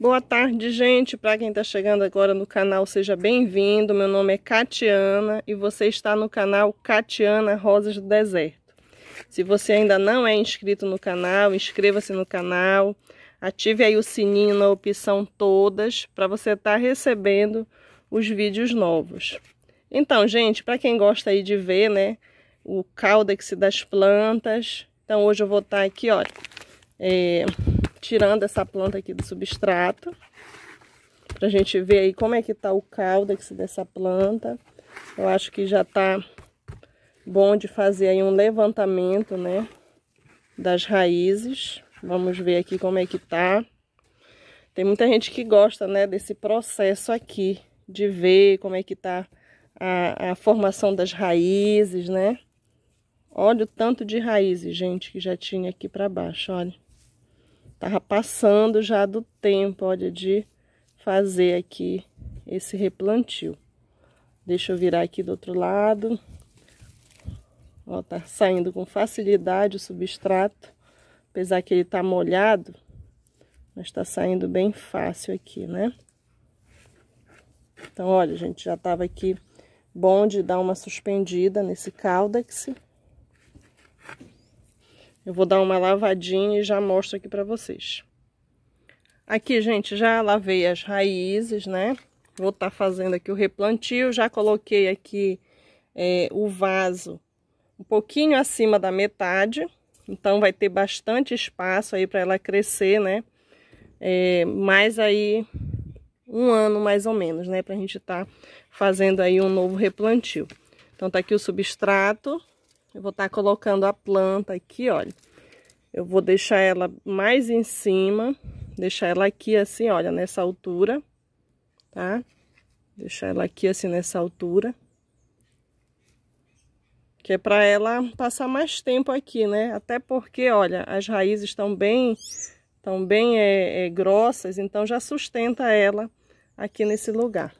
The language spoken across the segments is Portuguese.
Boa tarde, gente. Para quem está chegando agora no canal, seja bem-vindo. Meu nome é Catiana e você está no canal Catiana Rosas do Deserto. Se você ainda não é inscrito no canal, inscreva-se no canal. Ative aí o sininho na opção todas para você estar tá recebendo os vídeos novos. Então, gente, para quem gosta aí de ver, né, o caudex das plantas. Então, hoje eu vou estar tá aqui, olha. é, tirando essa planta aqui do substrato. Pra gente ver aí como é que tá o caldo dessa planta. Eu acho que já tá bom de fazer aí um levantamento, né? Das raízes. Vamos ver aqui como é que tá. Tem muita gente que gosta, né? Desse processo aqui. De ver como é que tá a, a formação das raízes, né? Olha o tanto de raízes, gente, que já tinha aqui para baixo, olha. Tava passando já do tempo, olha, de fazer aqui esse replantio. Deixa eu virar aqui do outro lado. Ó, tá saindo com facilidade o substrato. Apesar que ele tá molhado, mas tá saindo bem fácil aqui, né? Então, olha, gente, já tava aqui bom de dar uma suspendida nesse cáldex. Eu vou dar uma lavadinha e já mostro aqui pra vocês. Aqui, gente, já lavei as raízes, né? Vou estar tá fazendo aqui o replantio. Já coloquei aqui é, o vaso um pouquinho acima da metade. Então, vai ter bastante espaço aí para ela crescer, né? É, mais aí um ano, mais ou menos, né? Para a gente estar tá fazendo aí um novo replantio. Então, tá aqui o substrato. Eu vou estar tá colocando a planta aqui, olha. Eu vou deixar ela mais em cima, deixar ela aqui assim, olha, nessa altura, tá? Deixar ela aqui assim nessa altura. Que é para ela passar mais tempo aqui, né? Até porque, olha, as raízes estão bem, estão bem é, é, grossas, então já sustenta ela aqui nesse lugar.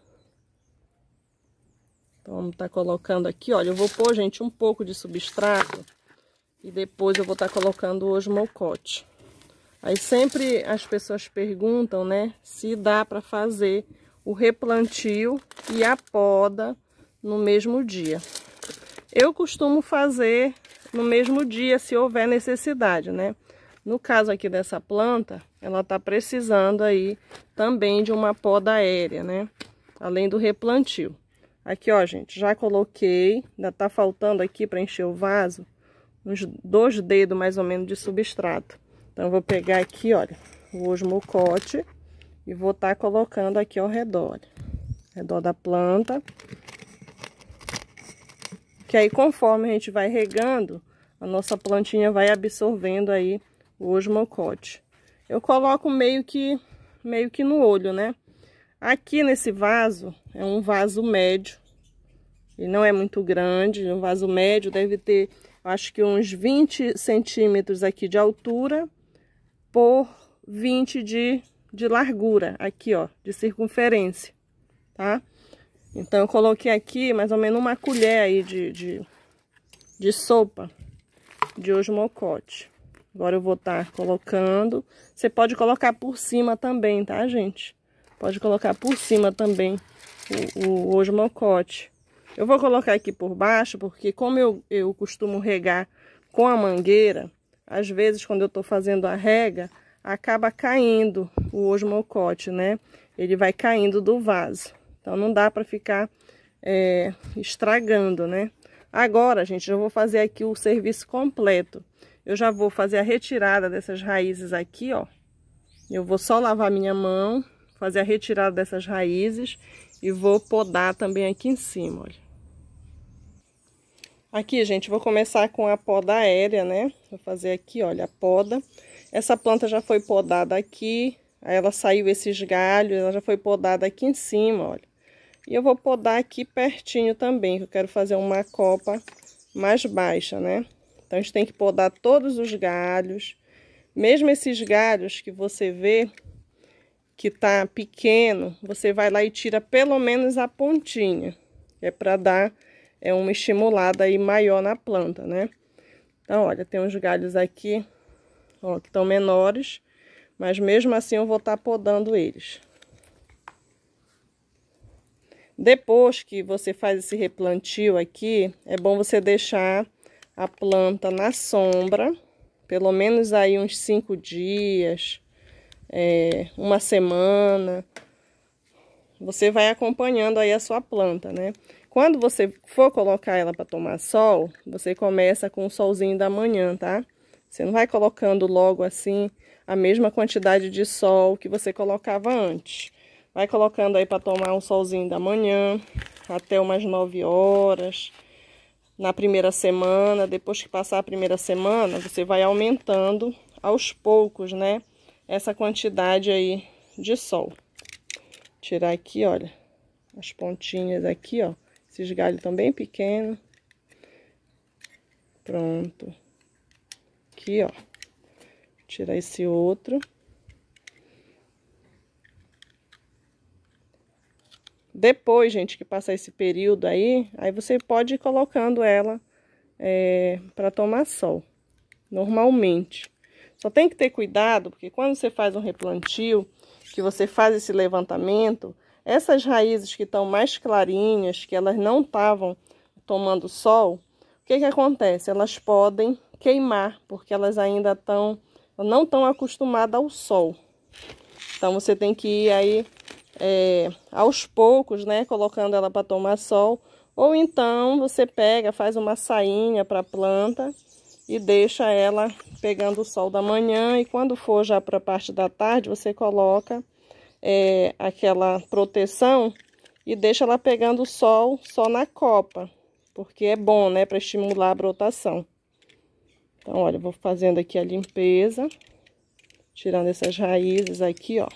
Então, vamos estar tá colocando aqui, olha, eu vou pôr, gente, um pouco de substrato e depois eu vou estar tá colocando hoje mocote. Aí sempre as pessoas perguntam, né, se dá para fazer o replantio e a poda no mesmo dia. Eu costumo fazer no mesmo dia, se houver necessidade, né? No caso aqui dessa planta, ela tá precisando aí também de uma poda aérea, né? Além do replantio. Aqui, ó, gente, já coloquei, ainda tá faltando aqui para encher o vaso, uns dois dedos mais ou menos de substrato. Então, vou pegar aqui, olha, o osmocote e vou estar tá colocando aqui ao redor, ao redor da planta. Que aí, conforme a gente vai regando, a nossa plantinha vai absorvendo aí o osmocote. Eu coloco meio que, meio que no olho, né? Aqui nesse vaso, é um vaso médio, e não é muito grande, um vaso médio deve ter, acho que uns 20 centímetros aqui de altura por 20 de, de largura, aqui ó, de circunferência, tá? Então, eu coloquei aqui mais ou menos uma colher aí de, de, de sopa de osmocote. Agora eu vou estar tá colocando. Você pode colocar por cima também, tá, gente? Pode colocar por cima também o, o Eu vou colocar aqui por baixo, porque como eu, eu costumo regar com a mangueira, às vezes quando eu tô fazendo a rega, acaba caindo o osmocote, né? Ele vai caindo do vaso. Então não dá para ficar é, estragando, né? Agora, gente, eu vou fazer aqui o serviço completo. Eu já vou fazer a retirada dessas raízes aqui, ó. Eu vou só lavar minha mão fazer a retirada dessas raízes e vou podar também aqui em cima, olha. Aqui, gente, vou começar com a poda aérea, né? Vou fazer aqui, olha, a poda. Essa planta já foi podada aqui, aí ela saiu esses galhos, ela já foi podada aqui em cima, olha. E eu vou podar aqui pertinho também, que eu quero fazer uma copa mais baixa, né? Então, a gente tem que podar todos os galhos. Mesmo esses galhos que você vê, que tá pequeno, você vai lá e tira pelo menos a pontinha, é para dar é uma estimulada aí maior na planta, né? Então, olha, tem uns galhos aqui, ó, que estão menores, mas mesmo assim eu vou estar tá podando eles. Depois que você faz esse replantio aqui, é bom você deixar a planta na sombra, pelo menos aí uns cinco dias, é, uma semana. Você vai acompanhando aí a sua planta, né? Quando você for colocar ela para tomar sol, você começa com o solzinho da manhã, tá? Você não vai colocando logo assim a mesma quantidade de sol que você colocava antes. Vai colocando aí para tomar um solzinho da manhã, até umas 9 horas, na primeira semana. Depois que passar a primeira semana, você vai aumentando aos poucos, né? essa quantidade aí de sol. Tirar aqui, olha, as pontinhas aqui, ó. Esses galhos estão bem pequenos. Pronto. Aqui, ó. Tirar esse outro. Depois, gente, que passar esse período aí, aí você pode ir colocando ela é, eh, para tomar sol, normalmente. Só tem que ter cuidado, porque quando você faz um replantio, que você faz esse levantamento, essas raízes que estão mais clarinhas, que elas não estavam tomando sol, o que, que acontece? Elas podem queimar, porque elas ainda estão não estão acostumadas ao sol. Então você tem que ir aí é, aos poucos, né, colocando ela para tomar sol, ou então você pega, faz uma sainha para a planta e deixa ela pegando o sol da manhã e quando for já para a parte da tarde, você coloca é, aquela proteção e deixa ela pegando o sol só na copa, porque é bom, né, para estimular a brotação. Então, olha, vou fazendo aqui a limpeza, tirando essas raízes aqui, ó.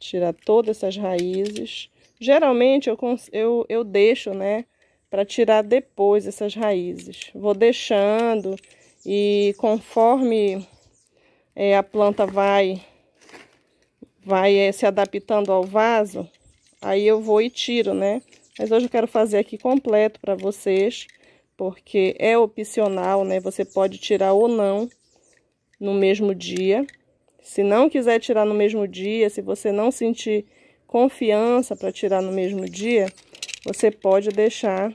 Tirar todas essas raízes. Geralmente, eu, eu, eu deixo, né, para tirar depois essas raízes. Vou deixando e conforme é, a planta vai, vai é, se adaptando ao vaso, aí eu vou e tiro, né? Mas hoje eu quero fazer aqui completo para vocês, porque é opcional, né? Você pode tirar ou não no mesmo dia. Se não quiser tirar no mesmo dia, se você não sentir confiança para tirar no mesmo dia, você pode deixar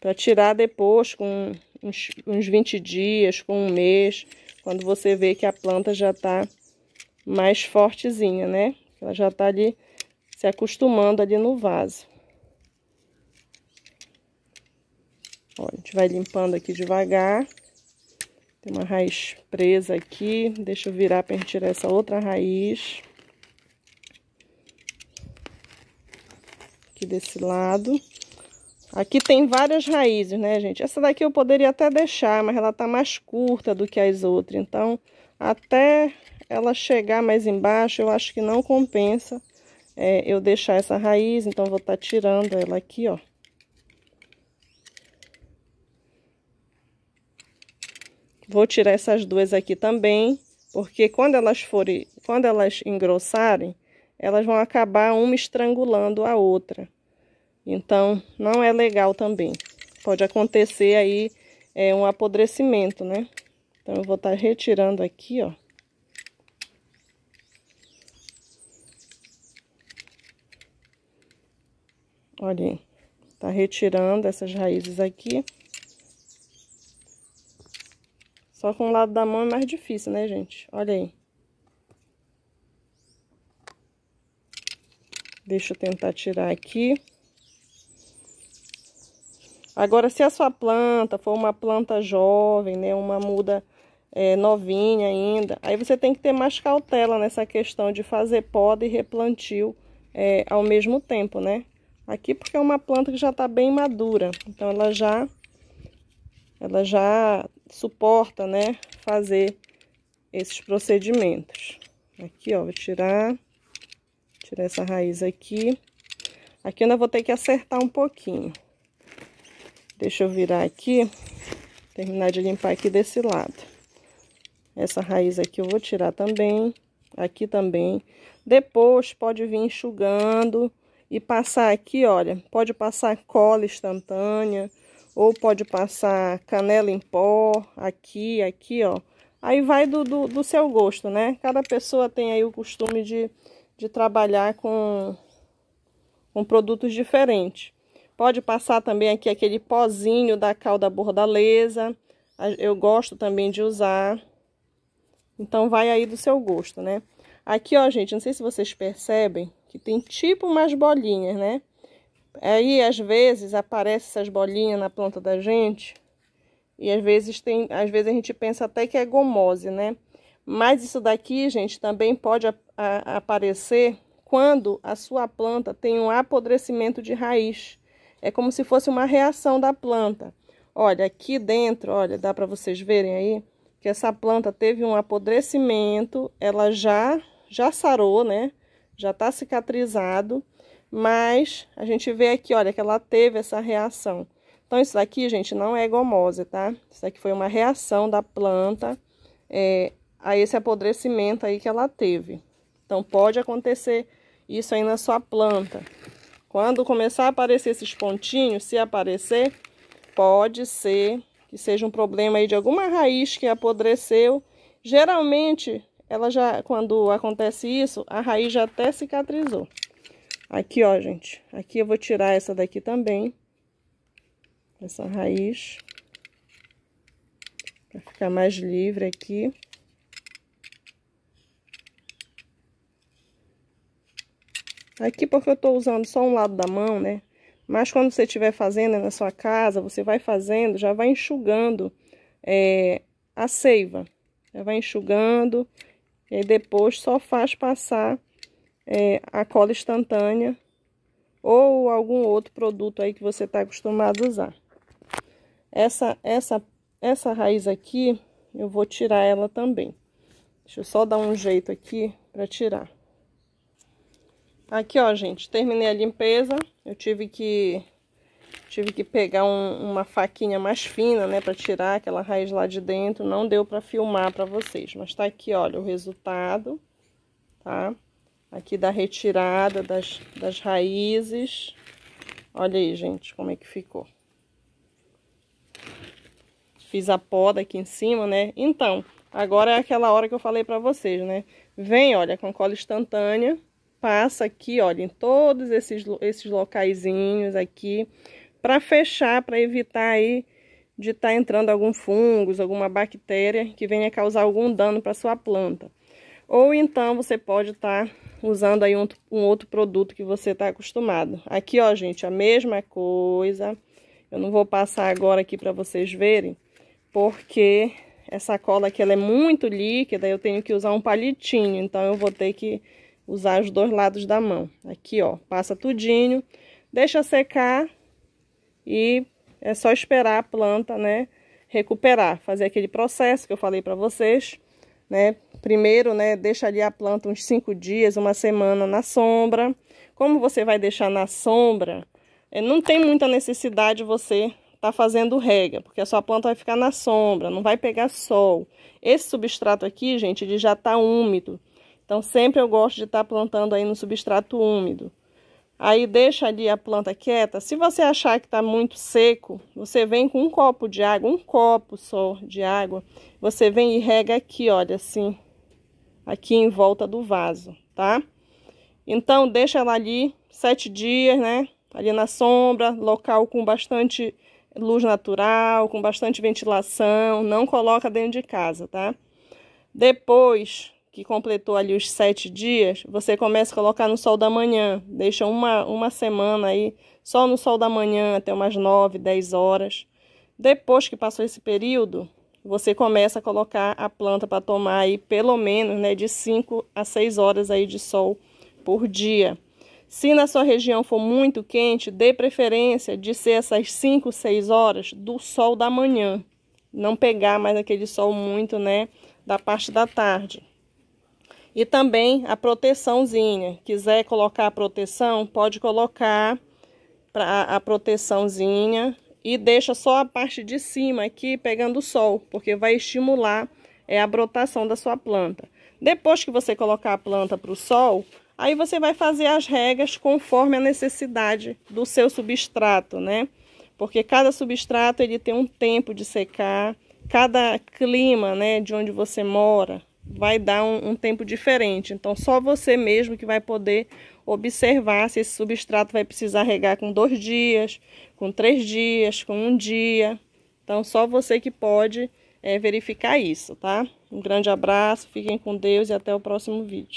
para tirar depois com uns, uns 20 dias, com um mês, quando você vê que a planta já está mais fortezinha, né? Ela já está ali se acostumando ali no vaso. Ó, a gente vai limpando aqui devagar. Tem uma raiz presa aqui. Deixa eu virar para a gente tirar essa outra raiz. aqui desse lado. Aqui tem várias raízes, né, gente? Essa daqui eu poderia até deixar, mas ela tá mais curta do que as outras. Então, até ela chegar mais embaixo, eu acho que não compensa é, eu deixar essa raiz. Então, vou estar tá tirando ela aqui, ó. Vou tirar essas duas aqui também, porque quando elas forem, quando elas engrossarem, elas vão acabar uma estrangulando a outra. Então, não é legal também. Pode acontecer aí é, um apodrecimento, né? Então, eu vou estar tá retirando aqui, ó. Olha aí. Tá retirando essas raízes aqui. Só com o lado da mão é mais difícil, né, gente? Olha aí. Deixa eu tentar tirar aqui. Agora, se a sua planta for uma planta jovem, né, uma muda é, novinha ainda, aí você tem que ter mais cautela nessa questão de fazer poda e replantio é, ao mesmo tempo, né? Aqui porque é uma planta que já está bem madura, então ela já, ela já suporta, né, fazer esses procedimentos. Aqui, ó, vou tirar... Tirar essa raiz aqui. Aqui ainda vou ter que acertar um pouquinho. Deixa eu virar aqui, terminar de limpar aqui desse lado. Essa raiz aqui eu vou tirar também, aqui também. Depois pode vir enxugando e passar aqui, olha, pode passar cola instantânea ou pode passar canela em pó, aqui, aqui, ó. Aí vai do, do, do seu gosto, né? Cada pessoa tem aí o costume de de trabalhar com, com produtos diferentes. Pode passar também aqui aquele pozinho da calda bordaleza. Eu gosto também de usar. Então, vai aí do seu gosto, né? Aqui, ó, gente, não sei se vocês percebem que tem tipo umas bolinhas, né? Aí, às vezes, aparecem essas bolinhas na planta da gente. E às vezes tem, às vezes a gente pensa até que é gomose, né? Mas isso daqui, gente, também pode a, a, aparecer quando a sua planta tem um apodrecimento de raiz. É como se fosse uma reação da planta. Olha, aqui dentro, olha, dá para vocês verem aí, que essa planta teve um apodrecimento, ela já, já sarou, né? Já está cicatrizado, mas a gente vê aqui, olha, que ela teve essa reação. Então, isso daqui, gente, não é gomose, tá? Isso daqui foi uma reação da planta é, a esse apodrecimento aí que ela teve. Então, pode acontecer isso aí na sua planta. Quando começar a aparecer esses pontinhos, se aparecer, pode ser que seja um problema aí de alguma raiz que apodreceu. Geralmente, ela já, quando acontece isso, a raiz já até cicatrizou. Aqui, ó, gente. Aqui eu vou tirar essa daqui também. Essa raiz. Pra ficar mais livre aqui. Aqui porque eu tô usando só um lado da mão, né? Mas quando você estiver fazendo na sua casa, você vai fazendo, já vai enxugando é, a seiva. Já vai enxugando e depois só faz passar é, a cola instantânea ou algum outro produto aí que você está acostumado a usar. Essa, essa, essa raiz aqui, eu vou tirar ela também. Deixa eu só dar um jeito aqui para tirar. Aqui, ó, gente, terminei a limpeza. Eu tive que tive que pegar um, uma faquinha mais fina, né, para tirar aquela raiz lá de dentro. Não deu para filmar para vocês, mas tá aqui, olha, o resultado, tá? Aqui da retirada das, das raízes. Olha aí, gente, como é que ficou. Fiz a poda aqui em cima, né? Então, agora é aquela hora que eu falei para vocês, né? Vem, olha, com cola instantânea passa aqui, olha, em todos esses, esses locaizinhos aqui, para fechar, para evitar aí de estar tá entrando algum fungos, alguma bactéria que venha causar algum dano para sua planta. Ou então você pode estar tá usando aí um, um, outro produto que você está acostumado. Aqui, ó, gente, a mesma coisa. Eu não vou passar agora aqui para vocês verem, porque essa cola aqui ela é muito líquida, eu tenho que usar um palitinho, então eu vou ter que usar os dois lados da mão. Aqui, ó, passa tudinho, deixa secar e é só esperar a planta, né, recuperar, fazer aquele processo que eu falei para vocês, né? Primeiro, né, deixa ali a planta uns cinco dias, uma semana na sombra. Como você vai deixar na sombra, é, não tem muita necessidade você tá fazendo rega, porque a sua planta vai ficar na sombra, não vai pegar sol. Esse substrato aqui, gente, ele já tá úmido. Então, sempre eu gosto de estar tá plantando aí no substrato úmido. Aí, deixa ali a planta quieta. Se você achar que está muito seco, você vem com um copo de água, um copo só de água. Você vem e rega aqui, olha, assim, aqui em volta do vaso, tá? Então, deixa ela ali sete dias, né? Ali na sombra, local com bastante luz natural, com bastante ventilação, não coloca dentro de casa, tá? Depois que completou ali os sete dias, você começa a colocar no sol da manhã, deixa uma, uma semana aí, só no sol da manhã, até umas nove, dez horas. Depois que passou esse período, você começa a colocar a planta para tomar aí pelo menos né, de 5 a 6 horas aí de sol por dia. Se na sua região for muito quente, dê preferência de ser essas 5, 6 horas do sol da manhã. Não pegar mais aquele sol muito, né, da parte da tarde. E também a proteçãozinha. Quiser colocar a proteção, pode colocar pra, a proteçãozinha. E deixa só a parte de cima aqui pegando sol, porque vai estimular é, a brotação da sua planta. Depois que você colocar a planta para o sol, aí você vai fazer as regas conforme a necessidade do seu substrato, né? Porque cada substrato ele tem um tempo de secar, cada clima, né, de onde você mora, vai dar um, um tempo diferente. Então, só você mesmo que vai poder observar se esse substrato vai precisar regar com dois dias, com três dias, com um dia. Então, só você que pode é, verificar isso, tá? Um grande abraço, fiquem com Deus e até o próximo vídeo.